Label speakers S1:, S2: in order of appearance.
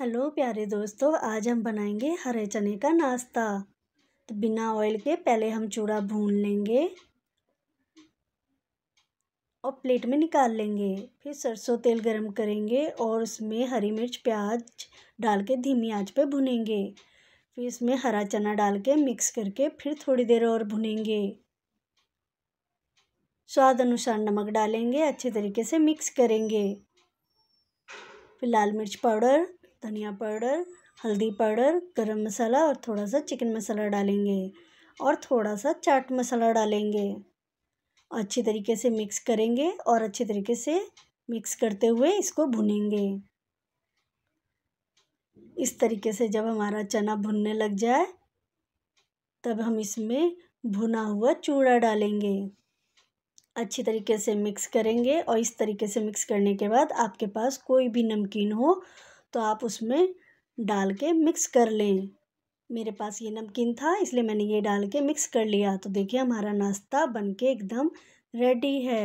S1: hello प्यारे दोस्तों आज हम बनाएंगे हरे चने का नाश्ता तो बिना ऑयल के पहले हम चूड़ा भून लेंगे और प्लेट में निकाल लेंगे फिर सरसों तेल गरम करेंगे और उसमें हरी मिर्च प्याज डाल के धीमी आंच पे भुनेंगे फिर इसमें हरा चना डाल के मिक्स करके फिर थोड़ी देर और भुनेंगे स्वाद अनुसार नमक डालेंगे अच्छे तरीके से मिक्स करेंगे फिर लाल मिर्च पाउडर धनिया पाउडर हल्दी पाउडर गरम मसाला और थोड़ा सा चिकन मसाला डालेंगे और थोड़ा सा चाट मसाला डालेंगे अच्छी तरीके से मिक्स करेंगे और अच्छे तरीके से मिक्स करते हुए इसको भुनेंगे इस तरीके से जब हमारा चना भुनने लग जाए तब हम इसमें भुना हुआ चूड़ा डालेंगे अच्छी तरीके से मिक्स करेंगे और इस तरीके से मिक्स करने के बाद आपके पास कोई भी नमकीन हो तो आप उसमें डाल के मिक्स कर लें मेरे पास ये नमकीन था इसलिए मैंने ये डाल के मिक्स कर लिया तो देखिए हमारा नाश्ता बन के एकदम रेडी है